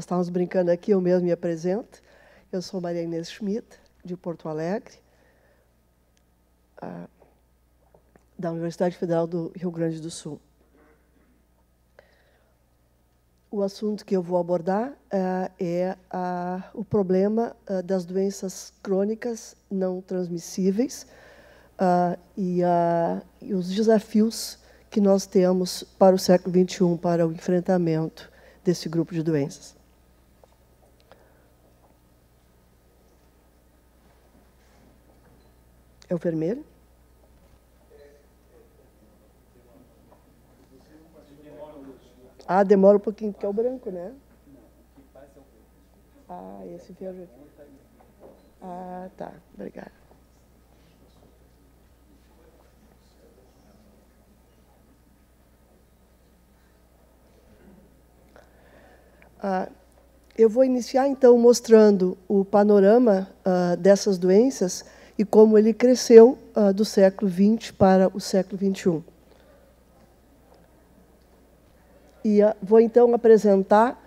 Nós estávamos brincando aqui, eu mesmo me apresento. Eu sou Maria Inês Schmidt, de Porto Alegre, da Universidade Federal do Rio Grande do Sul. O assunto que eu vou abordar ah, é ah, o problema ah, das doenças crônicas não transmissíveis e os desafios que nós temos para o século XXI, para o enfrentamento desse grupo de doenças. É o vermelho? Ah, demora um pouquinho, porque é o branco, né? Ah, esse verde aqui. É ah, tá. Obrigada. Ah, eu vou iniciar então mostrando o panorama ah, dessas doenças e como ele cresceu uh, do século XX para o século XXI. E uh, vou então apresentar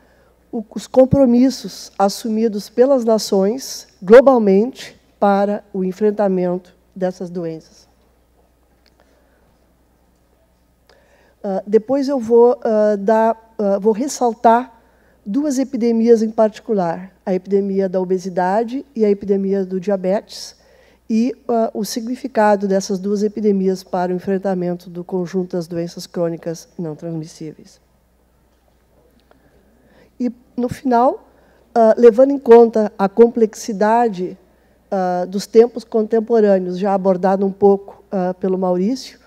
o, os compromissos assumidos pelas nações globalmente para o enfrentamento dessas doenças. Uh, depois eu vou dar, vou ressaltar duas epidemias em particular, a epidemia da obesidade e a epidemia do diabetes, e uh, o significado dessas duas epidemias para o enfrentamento do conjunto das doenças crônicas não transmissíveis. E, no final, uh, levando em conta a complexidade uh, dos tempos contemporâneos, já abordado um pouco pelo Maurício,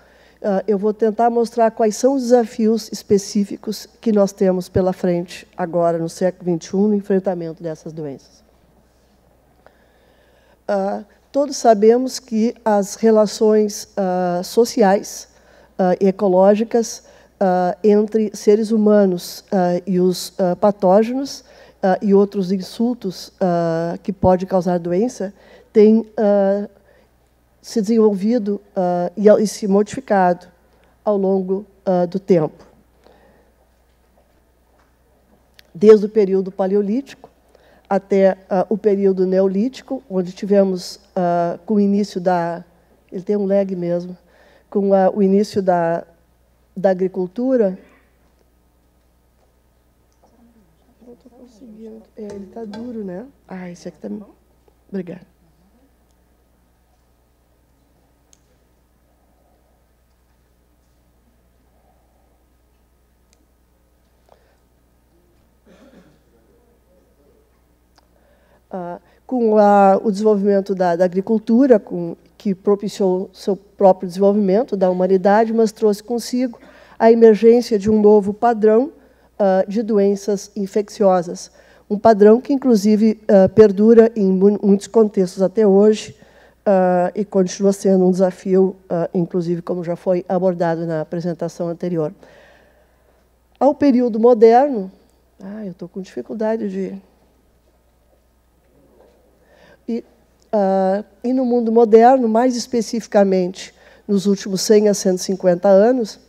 eu vou tentar mostrar quais são os desafios específicos que nós temos pela frente agora, no século XXI, no enfrentamento dessas doenças. Uh, Todos sabemos que as relações uh, sociais ah, e ecológicas uh, entre seres humanos e os patógenos e outros insultos que pode causar doença têm se desenvolvido e, e, se modificado ao longo do tempo. Desde o período paleolítico, até uh, o período neolítico, onde tivemos uh, com o início da. Ele tem um lag mesmo. Com a, ah, o início da, da agricultura. Não estou conseguindo. É, ele está duro, né? Ah, esse aqui está. Obrigada. Ah, com a, o desenvolvimento da, da agricultura, com, que propiciou seu próprio desenvolvimento da humanidade, mas trouxe consigo a emergência de um novo padrão ah, de doenças infecciosas. Um padrão que, inclusive, ah, perdura em muitos contextos até hoje e continua sendo um desafio, inclusive, como já foi abordado na apresentação anterior. Ao período moderno, ah, eu estou com dificuldade de e, uh, e no mundo moderno, mais especificamente nos últimos 100 a 150 anos,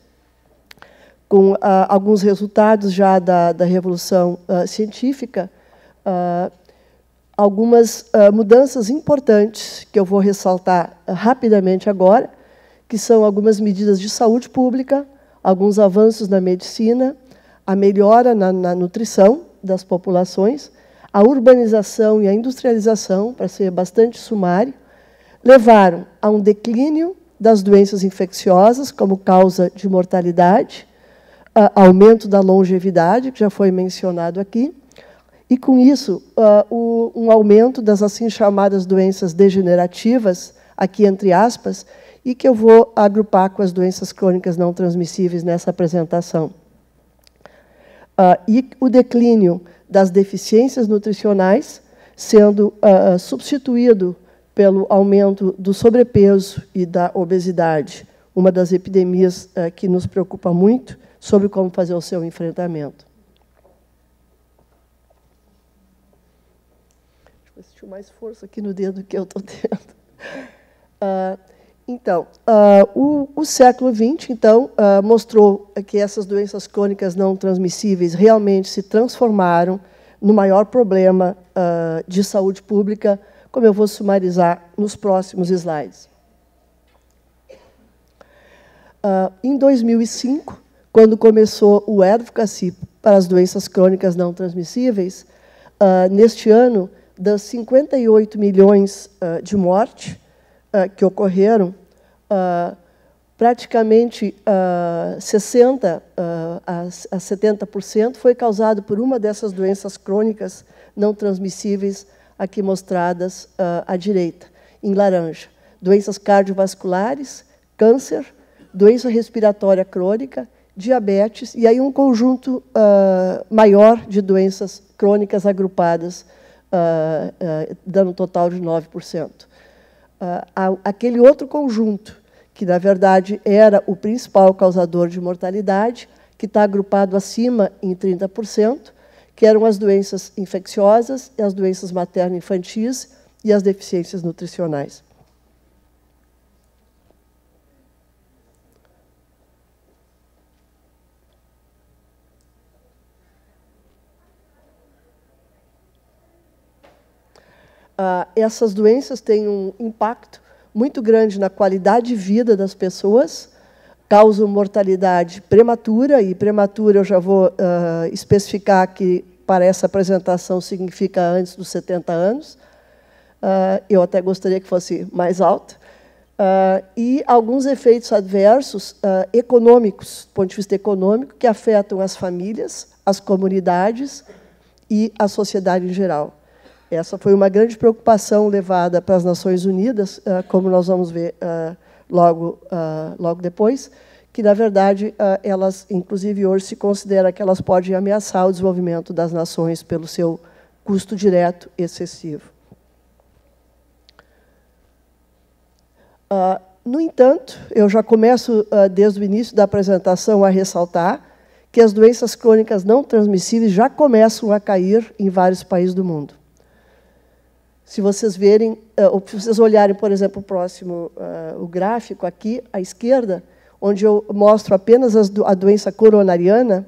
com uh, alguns resultados já da, da revolução uh, científica, algumas mudanças importantes que eu vou ressaltar rapidamente agora, que são algumas medidas de saúde pública, alguns avanços na medicina, a melhora na, na nutrição das populações a urbanização e a industrialização, para ser bastante sumário, levaram a um declínio das doenças infecciosas como causa de mortalidade, aumento da longevidade, que já foi mencionado aqui, e com isso um aumento das assim chamadas doenças degenerativas, aqui entre aspas, e que eu vou agrupar com as doenças crônicas não transmissíveis nessa apresentação. e o declínio das deficiências nutricionais, sendo uh, substituído pelo aumento do sobrepeso e da obesidade, uma das epidemias uh, que nos preocupa muito sobre como fazer o seu enfrentamento. Acho eu mais força aqui no dedo que eu estou tendo. Uh, então, uh, o, o, século XX, então, uh, mostrou que essas doenças crônicas não transmissíveis realmente se transformaram no maior problema uh, de saúde pública, como eu vou sumarizar nos próximos slides. em 2005, quando começou o Advocacy para as doenças crônicas não transmissíveis, neste ano, das 58 milhões de mortes, ah, que ocorreram, uh, praticamente uh, ah, 60 a, a 70% foi causado por uma dessas doenças crônicas não transmissíveis aqui mostradas à direita, em laranja. Doenças cardiovasculares, câncer, doença respiratória crônica, diabetes e aí um conjunto maior de doenças crônicas agrupadas, dando um total de 9% uh, aquele outro conjunto, que na verdade era o principal causador de mortalidade, que está agrupado acima em 30%, que eram as doenças infecciosas, as doenças materno-infantis e as deficiências nutricionais. ah, essas doenças têm um impacto muito grande na qualidade de vida das pessoas, causam mortalidade prematura, e prematura eu já vou ah, especificar que para essa apresentação significa antes dos 70 anos. Ah, eu até gostaria que fosse mais alto, uh, e alguns efeitos adversos uh, econômicos, do ponto de vista econômico, que afetam as famílias, as comunidades e a sociedade em geral. Essa foi uma grande preocupação levada para as Nações Unidas, ah, como nós vamos ver ah, logo, ah, logo depois, que, na verdade, elas, inclusive hoje, se considera que elas podem ameaçar o desenvolvimento das nações pelo seu custo direto excessivo. No entanto, eu já começo desde o início da apresentação a ressaltar que as doenças crônicas não transmissíveis já começam a cair em vários países do mundo. Se vocês verem, eh, ou se vocês olharem, por exemplo, o próximo uh, o gráfico aqui à esquerda, onde eu mostro apenas do, a doença coronariana,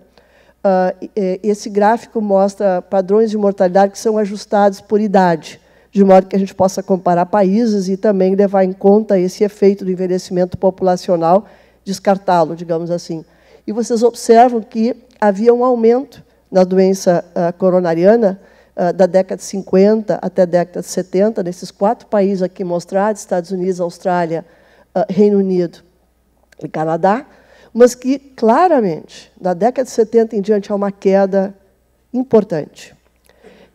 uh, esse gráfico mostra padrões de mortalidade que são ajustados por idade, de modo que a gente possa comparar países e também levar em conta esse efeito do envelhecimento populacional, descartá-lo, digamos assim. E vocês observam que havia um aumento na doença uh, coronariana ah, da década de 50 até a década de 70, nesses quatro países aqui mostrados, Estados Unidos, Austrália, ah, Reino Unido e Canadá, mas que claramente, da década de 70 em diante, há uma queda importante.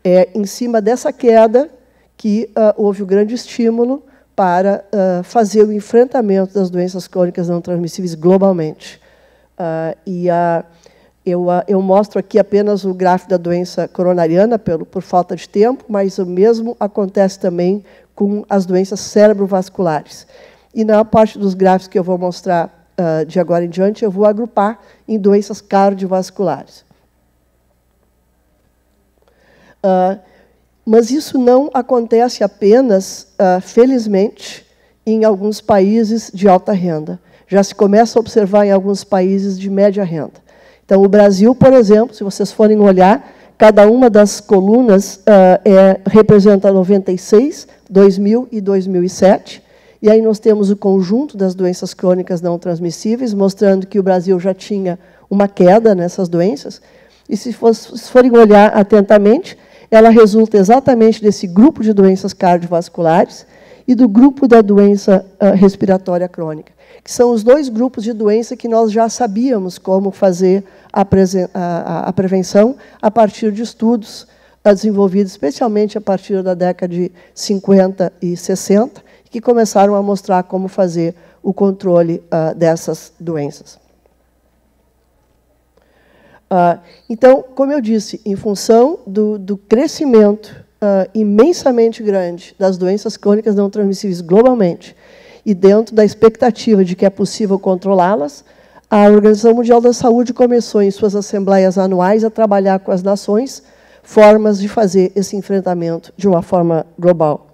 É em cima dessa queda que uh, houve o grande estímulo para uh, fazer o enfrentamento das doenças crônicas não transmissíveis globalmente. Uh, e a eu, ah, eu mostro aqui apenas o gráfico da doença coronariana pelo, por falta de tempo, mas o mesmo acontece também com as doenças cerebrovasculares. E na parte dos gráficos que eu vou mostrar uh, de agora em diante, eu vou agrupar em doenças cardiovasculares. Uh, mas isso não acontece apenas, uh, felizmente, em alguns países de alta renda. Já se começa a observar em alguns países de média renda. Então, o Brasil, por exemplo, se vocês forem olhar, cada uma das colunas uh, é, representa 96, 2000 e 2007. E aí nós temos o conjunto das doenças crônicas não transmissíveis, mostrando que o Brasil já tinha uma queda nessas doenças. E se, for, se forem olhar atentamente, ela resulta exatamente desse grupo de doenças cardiovasculares, e do grupo da doença ah, respiratória crônica, que são os dois grupos de doença que nós já sabíamos como fazer a, a, a prevenção a partir de estudos ah, desenvolvidos, especialmente a partir da década de 50 e 60, que começaram a mostrar como fazer o controle uh, dessas doenças. Uh, então, como eu disse, em função do, do crescimento uh, imensamente grande das doenças crônicas não transmissíveis globalmente e dentro da expectativa de que é possível controlá-las, a Organização Mundial da Saúde começou em suas assembleias anuais a trabalhar com as nações formas de fazer esse enfrentamento de uma forma global.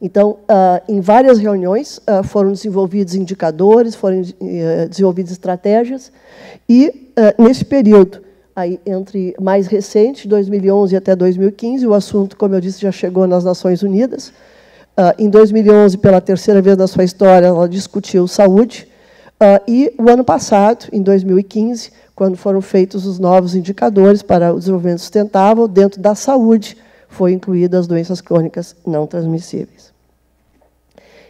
Então, ah, em várias reuniões ah, foram desenvolvidos indicadores, foram eh, desenvolvidas estratégias, e nesse período Aí, entre mais recente, 2011 até 2015, o assunto, como eu disse, já chegou nas Nações Unidas. Uh, em 2011, pela terceira vez na sua história, ela discutiu saúde. Uh, e o ano passado, em 2015, quando foram feitos os novos indicadores para o desenvolvimento sustentável, dentro da saúde, foi incluídas as doenças crônicas não transmissíveis.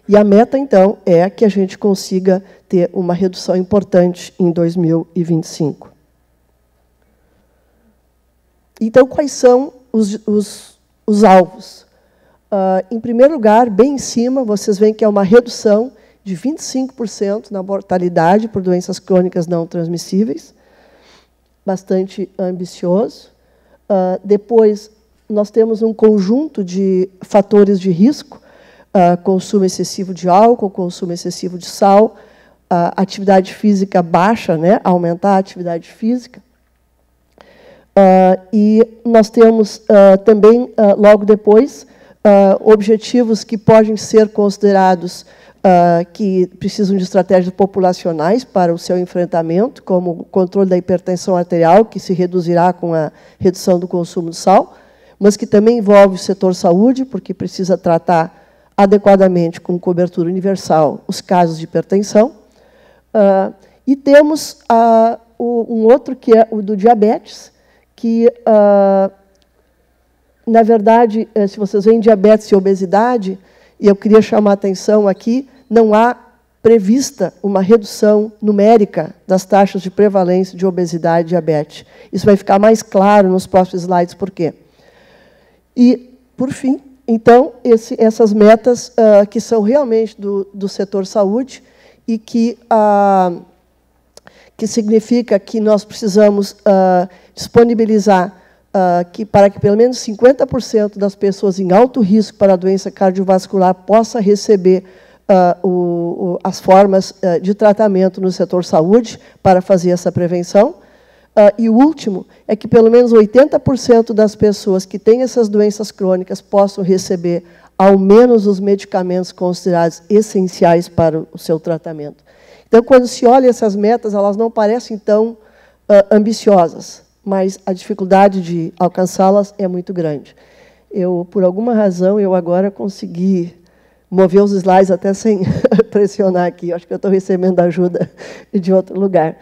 E a meta, então, é que a gente consiga ter uma redução importante em 2025. Então, quais são os, os, os alvos? Uh, em primeiro lugar, bem em cima, vocês veem que é uma redução de 25% na mortalidade por doenças crônicas não transmissíveis, bastante ambicioso. Uh, depois, nós temos um conjunto de fatores de risco, uh, consumo excessivo de álcool, consumo excessivo de sal, atividade física baixa, né, aumentar a atividade física, Uh, e nós temos uh, também, uh, logo depois, objetivos que podem ser considerados que precisam de estratégias populacionais para o seu enfrentamento, como o controle da hipertensão arterial, que se reduzirá com a redução do consumo de sal, mas que também envolve o setor saúde, porque precisa tratar adequadamente com cobertura universal os casos de hipertensão. e temos um outro que é o do diabetes, que, ah, na verdade, eh, se vocês veem diabetes e obesidade, e eu queria chamar a atenção aqui, não há prevista uma redução numérica das taxas de prevalência de obesidade e diabetes. Isso vai ficar mais claro nos próximos slides por quê. E, por fim, então, esse, essas metas uh, que são realmente do, do setor saúde e que uh, que significa que nós precisamos uh, disponibilizar uh, que, para que pelo menos 50% das pessoas em alto risco para a doença cardiovascular possa receber uh, o, o, as formas de tratamento no setor saúde para fazer essa prevenção. e o último é que pelo menos 80% das pessoas que têm essas doenças crônicas possam receber ao menos os medicamentos considerados essenciais para o seu tratamento. Então, quando se olha essas metas, elas não parecem tão uh, ambiciosas, mas a dificuldade de alcançá-las é muito grande. Eu, por alguma razão, eu agora consegui mover os slides até sem pressionar aqui. Acho que eu estou recebendo ajuda de outro lugar.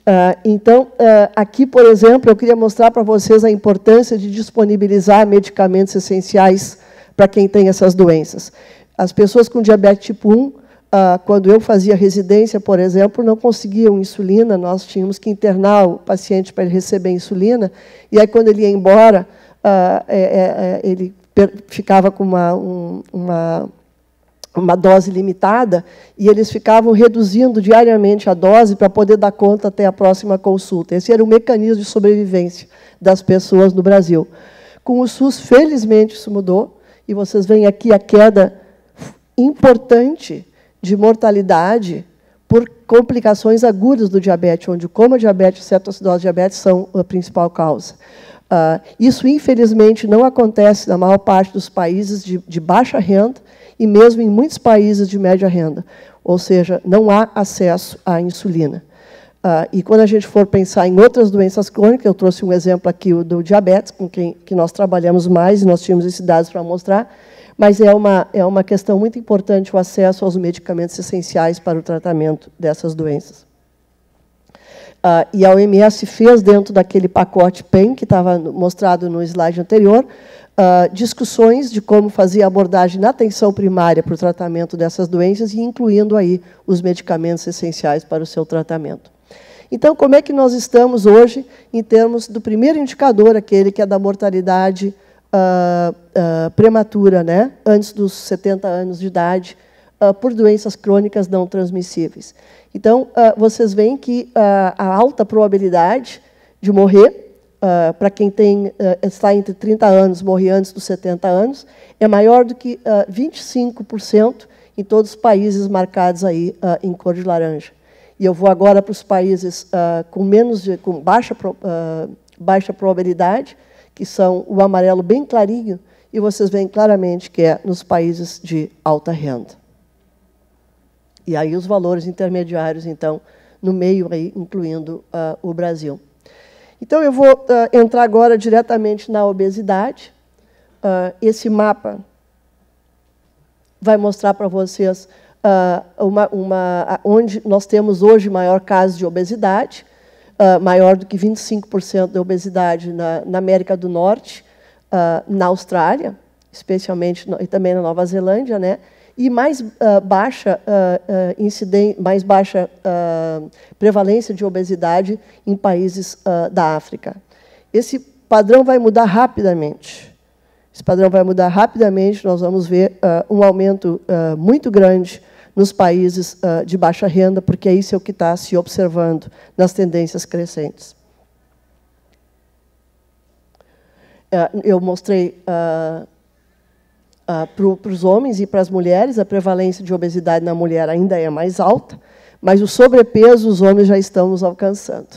Uh, então, uh, aqui, por exemplo, eu queria mostrar para vocês a importância de disponibilizar medicamentos essenciais para quem tem essas doenças. As pessoas com diabetes tipo 1 ah, quando eu fazia residência, por exemplo, não conseguiam insulina, nós tínhamos que internar o paciente para ele receber insulina, e aí quando ele ia embora, ah, é, é, é ele ficava com uma, um, uma, uma dose limitada, e eles ficavam reduzindo diariamente a dose para poder dar conta até a próxima consulta. Esse era o mecanismo de sobrevivência das pessoas no Brasil. Com o SUS, felizmente, isso mudou, e vocês veem aqui a queda importante de mortalidade por complicações agudas do diabetes, onde o coma diabetes e cetoacidose diabetes são a principal causa. Uh, isso, infelizmente, não acontece na maior parte dos países de, de, baixa renda e mesmo em muitos países de média renda, ou seja, não há acesso à insulina. Uh, e quando a gente for pensar em outras doenças crônicas, eu trouxe um exemplo aqui do diabetes, com quem que nós trabalhamos mais e nós tínhamos esses dados para mostrar, mas é uma, é uma questão muito importante o acesso aos medicamentos essenciais para o tratamento dessas doenças. Ah, e a OMS fez, dentro daquele pacote PEN, que estava mostrado no slide anterior, Uh, discussões de como fazer a abordagem na atenção primária para o tratamento dessas doenças e incluindo aí os medicamentos essenciais para o seu tratamento. Então, como é que nós estamos hoje em termos do primeiro indicador, aquele que é da mortalidade uh, uh, prematura, né, antes dos 70 anos de idade, uh, por doenças crônicas não transmissíveis. Então, vocês veem que a alta probabilidade de morrer, para quem tem, está entre 30 anos, morrer antes dos 70 anos, é maior do que 25% em todos os países marcados aí em cor de laranja. E eu vou agora para os países com menos de, com baixa, baixa probabilidade, que são o amarelo bem clarinho, e vocês veem claramente que é nos países de alta renda. E aí os valores intermediários, então, no meio, aí, incluindo uh, o Brasil. Então, eu vou uh, entrar agora diretamente na obesidade. Uh, esse mapa vai mostrar para vocês uma, uma, onde nós temos hoje maior caso de obesidade. Ah, maior do que 25% da obesidade na, na, América do Norte, uh, na Austrália, especialmente, no, e também na Nova Zelândia, né? e mais uh, baixa, uh, incidência, mais baixa prevalência de obesidade em países da África. Esse padrão vai mudar rapidamente. Esse padrão vai mudar rapidamente, nós vamos ver um aumento muito grande nos países uh, de baixa renda, porque isso é o que está se observando nas tendências crescentes. Uh, eu mostrei ah, para os homens e para as mulheres, a prevalência de obesidade na mulher ainda é mais alta, mas o sobrepeso os homens já estão nos alcançando.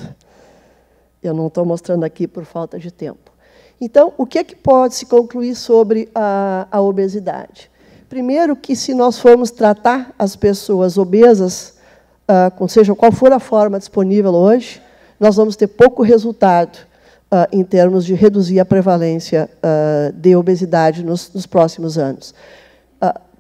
Eu não estou mostrando aqui por falta de tempo. Então, o que é que pode se concluir sobre a, a obesidade? Primeiro, que se nós formos tratar as pessoas obesas, ah, com seja qual for a forma disponível hoje, nós vamos ter pouco resultado ah, em termos de reduzir a prevalência ah, de obesidade nos, próximos anos.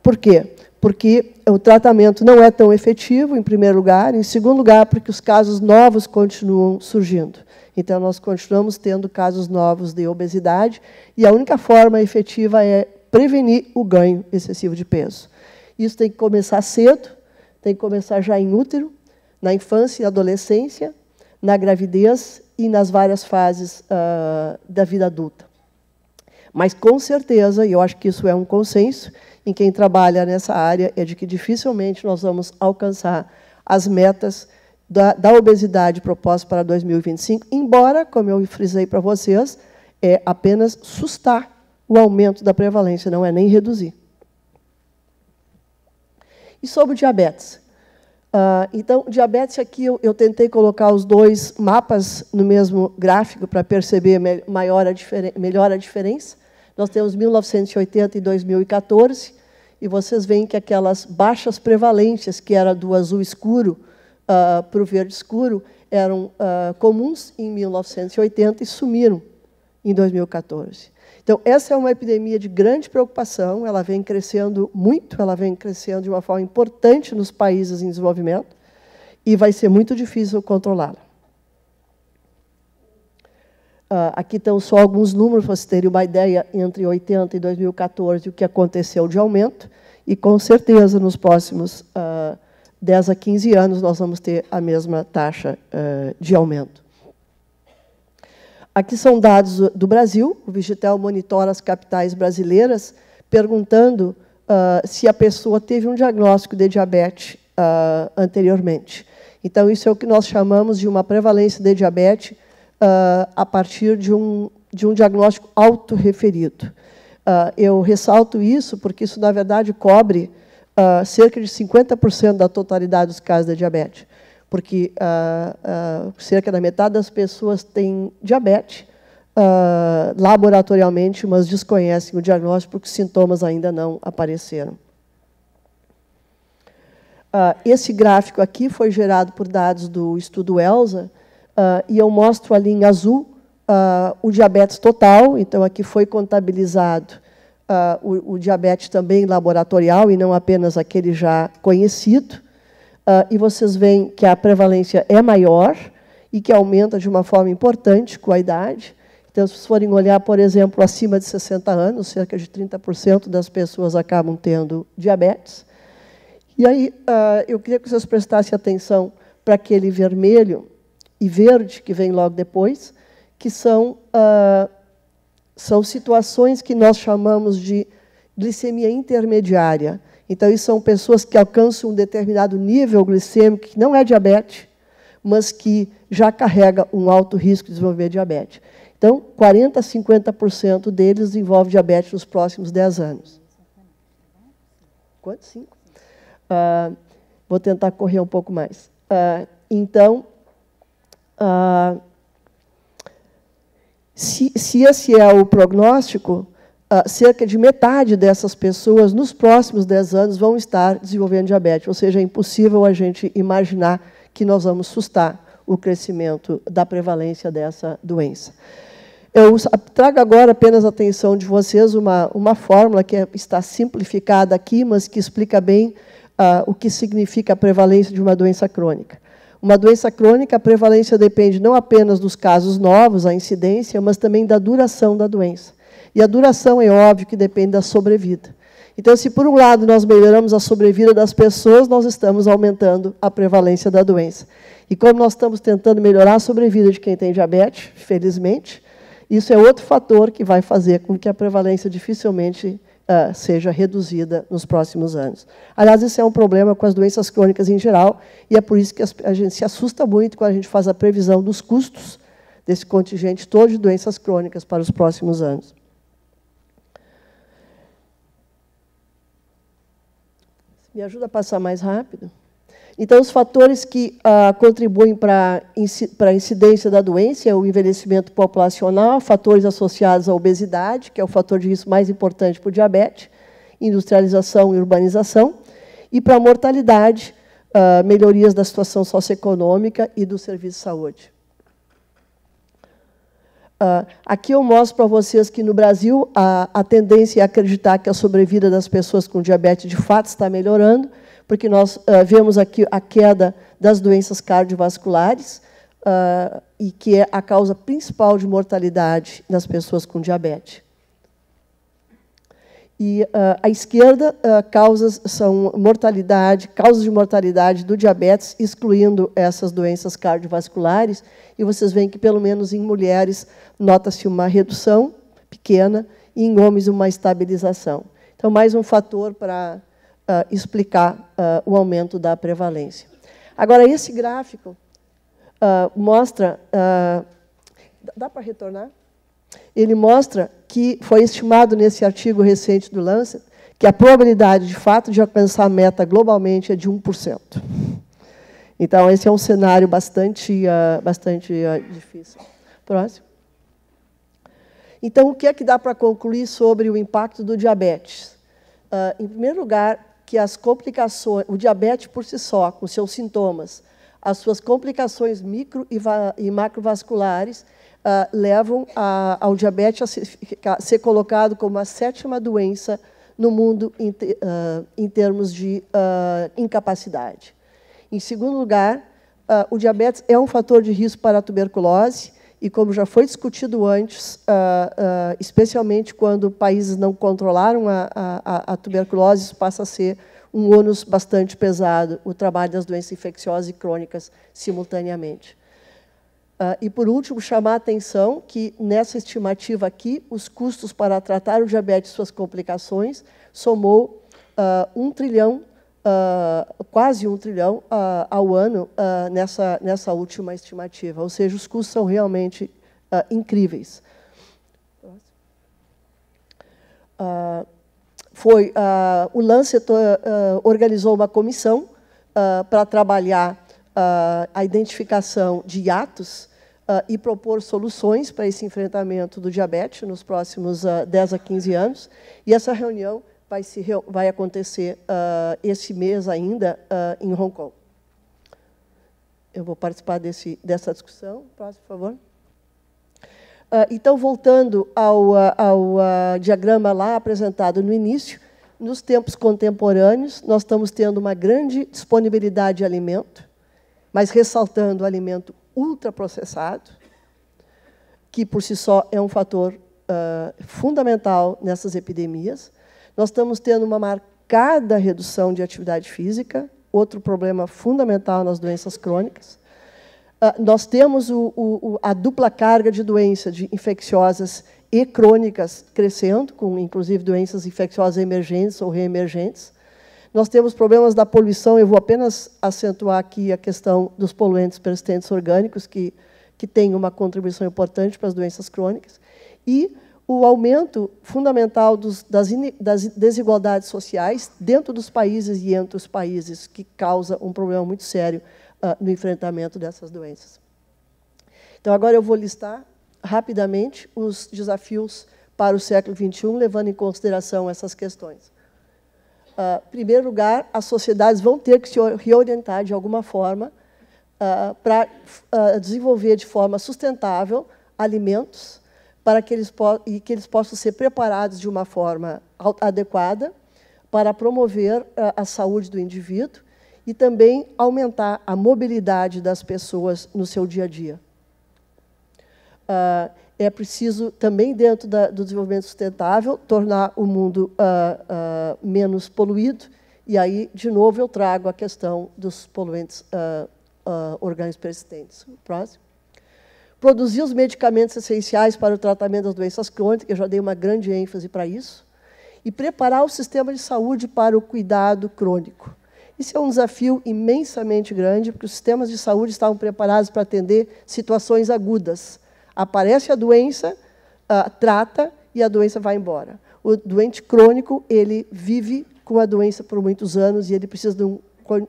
por quê? Porque o tratamento não é tão efetivo, em primeiro lugar. Em segundo lugar, porque os casos novos continuam surgindo. Então, nós continuamos tendo casos novos de obesidade, e a única forma efetiva é prevenir o ganho excessivo de peso. Isso tem que começar cedo, tem que começar já em útero, na infância e adolescência, na gravidez e nas várias fases uh, da vida adulta. Mas, com certeza, e eu acho que isso é um consenso em quem trabalha nessa área, é de que dificilmente nós vamos alcançar as metas da, da obesidade proposta para 2025, embora, como eu frisei para vocês, é apenas sustar o aumento da prevalência, não é nem reduzir. E sobre o diabetes? Uh, então, diabetes aqui eu, eu, tentei colocar os dois mapas no mesmo gráfico para perceber me, maior a melhor a diferença. Nós temos 1980 e 2014, e vocês veem que aquelas baixas prevalências, que era do azul escuro uh, ah, para o verde escuro, eram uh, comuns em 1980 e sumiram em 2014. Então, essa é uma epidemia de grande preocupação, ela vem crescendo muito, ela vem crescendo de uma forma importante nos países em desenvolvimento, e vai ser muito difícil controlá-la. Ah, aqui estão só alguns números para vocês terem uma ideia entre 80 e 2014 o que aconteceu de aumento, e com certeza nos próximos uh, ah, 10 a 15 anos nós vamos ter a mesma taxa uh, de aumento. Aqui são dados do Brasil. O Vigitel monitora as capitais brasileiras, perguntando uh, se a pessoa teve um diagnóstico de diabetes uh, anteriormente. Então, isso é o que nós chamamos de uma prevalência de diabetes uh, a partir de um, de um diagnóstico autorreferido. Uh, eu ressalto isso porque isso, na verdade, cobre cerca de 50% da totalidade dos casos de diabetes porque ah, ah, cerca da metade das pessoas tem diabetes, Uh, laboratorialmente, mas desconhecem o diagnóstico porque os sintomas ainda não apareceram. Uh, esse gráfico aqui foi gerado por dados do estudo ELSA, uh, e eu mostro ali em azul o diabetes total, então aqui foi contabilizado o, o diabetes também laboratorial e não apenas aquele já conhecido. Uh, e vocês veem que a prevalência é maior e que aumenta de uma forma importante com a idade. Então, se forem olhar, por exemplo, acima de 60 anos, cerca de 30% das pessoas acabam tendo diabetes. E aí, uh, eu queria que vocês prestassem atenção para aquele vermelho e verde que vem logo depois, que são, uh, são situações que nós chamamos de glicemia intermediária então, isso são pessoas que alcançam um determinado nível glicêmico, que não é diabetes, mas que já carrega um alto risco de desenvolver diabetes. Então, 40% a 50% deles envolve diabetes nos próximos 10 anos. Quanto? Cinco? Ah, vou tentar correr um pouco mais. Ah, então, ah, se, se esse é o prognóstico, ah, cerca de metade dessas pessoas, nos próximos 10 anos, vão estar desenvolvendo diabetes. Ou seja, é impossível a gente imaginar que nós vamos sustar o crescimento da prevalência dessa doença. Eu ah, trago agora apenas a atenção de vocês uma, uma fórmula que é, está simplificada aqui, mas que explica bem ah, o que significa a prevalência de uma doença crônica. Uma doença crônica, a prevalência depende não apenas dos casos novos, a incidência, mas também da duração da doença. E a duração é óbvio que depende da sobrevida. Então, se por um lado nós melhoramos a sobrevida das pessoas, nós estamos aumentando a prevalência da doença. E como nós estamos tentando melhorar a sobrevida de quem tem diabetes, felizmente, isso é outro fator que vai fazer com que a prevalência dificilmente uh, seja reduzida nos próximos anos. Aliás, isso é um problema com as doenças crônicas em geral, e é por isso que a gente se assusta muito quando a gente faz a previsão dos custos desse contingente todo de doenças crônicas para os próximos anos. Me ajuda a passar mais rápido. Então, os fatores que ah, contribuem para a incidência da doença é o envelhecimento populacional, fatores associados à obesidade, que é o fator de risco mais importante para o diabetes, industrialização e urbanização, e para a mortalidade, ah, melhorias da situação socioeconômica e do serviço de saúde. Uh, aqui eu mostro para vocês que no Brasil a, a tendência é acreditar que a sobrevida das pessoas com diabetes de fato está melhorando, porque nós uh, vemos aqui a queda das doenças cardiovasculares, uh, e que é a causa principal de mortalidade nas pessoas com diabetes. E uh, ah, à esquerda, uh, causas são mortalidade, causas de mortalidade do diabetes, excluindo essas doenças cardiovasculares. E vocês veem que, pelo menos em mulheres, nota-se uma redução pequena e em homens uma estabilização. Então, mais um fator para uh, explicar o aumento da prevalência. Agora, esse gráfico mostra. dá para retornar? ele mostra que foi estimado nesse artigo recente do Lancet que a probabilidade de fato de alcançar a meta globalmente é de 1%. Então, esse é um cenário bastante, uh, bastante uh, difícil. Próximo. Então, o que é que dá para concluir sobre o impacto do diabetes? Uh, em primeiro lugar, que as complicações, o diabetes por si só, com seus sintomas, as suas complicações micro e, e macrovasculares, uh, levam a, ao diabetes a, se, ser colocado como a sétima doença no mundo em, te, uh, ah, em termos de uh, incapacidade. Em segundo lugar, o diabetes é um fator de risco para a tuberculose e, como já foi discutido antes, especialmente quando países não controlaram a, a, a tuberculose, isso passa a ser um ônus bastante pesado, o trabalho das doenças infecciosas e crônicas simultaneamente. Uh, e, por último, chamar a atenção que, nessa estimativa aqui, os custos para tratar o diabetes e suas complicações somou uh, um trilhão, uh, quase um trilhão ao ano nessa, nessa última estimativa. Ou seja, os custos são realmente incríveis. foi o Lancet organizou uma comissão para trabalhar a identificação de hiatos uh, e propor soluções para esse enfrentamento do diabetes nos próximos uh, ah, 10 a 15 anos. E essa reunião vai, se, vai acontecer uh, esse mês ainda em Hong Kong. Eu vou participar desse, dessa discussão. Próximo, por favor. então, voltando ao, ao diagrama lá apresentado no início, nos tempos contemporâneos, nós estamos tendo uma grande disponibilidade de alimento, mas ressaltando o alimento ultraprocessado, que por si só é um fator uh, fundamental nessas epidemias. Nós estamos tendo uma marcada redução de atividade física, outro problema fundamental nas doenças crônicas. Uh, nós temos o, o, a dupla carga de doenças de infecciosas e crônicas crescendo, com inclusive doenças infecciosas emergentes ou reemergentes. Nós temos problemas da poluição, eu vou apenas acentuar aqui a questão dos poluentes persistentes orgânicos, que, que tem uma contribuição importante para as doenças crônicas, e o aumento fundamental dos, das, in, das desigualdades sociais dentro dos países e entre os países, que causa um problema muito sério uh, no enfrentamento dessas doenças. Então, agora eu vou listar rapidamente os desafios para o século XXI, levando em consideração essas questões. Ah, em primeiro lugar, as sociedades vão ter que se reorientar de alguma forma ah, para ah, desenvolver de forma sustentável alimentos para que eles e que eles possam ser preparados de uma forma adequada para promover a saúde do indivíduo e também aumentar a mobilidade das pessoas no seu dia a dia. Ah, é preciso também dentro da, do desenvolvimento sustentável tornar o mundo uh, uh, menos poluído e aí de novo eu trago a questão dos poluentes orgânicos persistentes. Próximo. Produzir os medicamentos essenciais para o tratamento das doenças crônicas, eu já dei uma grande ênfase para isso, e preparar o sistema de saúde para o cuidado crônico. Isso é um desafio imensamente grande, porque os sistemas de saúde estavam preparados para atender situações agudas, Aparece a doença, uh, trata e a doença vai embora. O doente crônico, ele vive com a doença por muitos anos e ele precisa de um,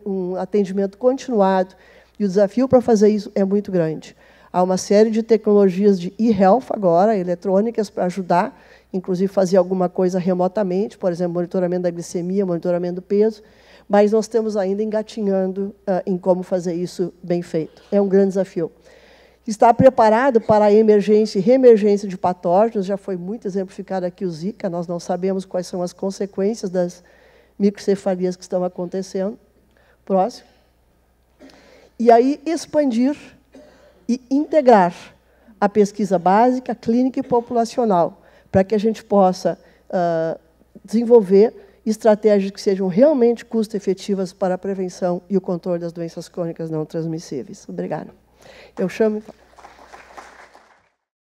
um atendimento continuado. E o desafio para fazer isso é muito grande. Há uma série de tecnologias de e-health agora, eletrônicas, para ajudar, inclusive fazer alguma coisa remotamente, por exemplo, monitoramento da glicemia, monitoramento do peso, mas nós estamos ainda engatinhando uh, em como fazer isso bem feito. É um grande desafio. Está preparado para a emergência e reemergência de patógenos, já foi muito exemplificado aqui o Zika, nós não sabemos quais são as consequências das microcefalias que estão acontecendo. Próximo. E aí expandir e integrar a pesquisa básica, clínica e populacional, para que a gente possa uh, desenvolver estratégias que sejam realmente custo-efetivas para a prevenção e o controle das doenças crônicas não transmissíveis. Obrigada. Eu chamo e falo,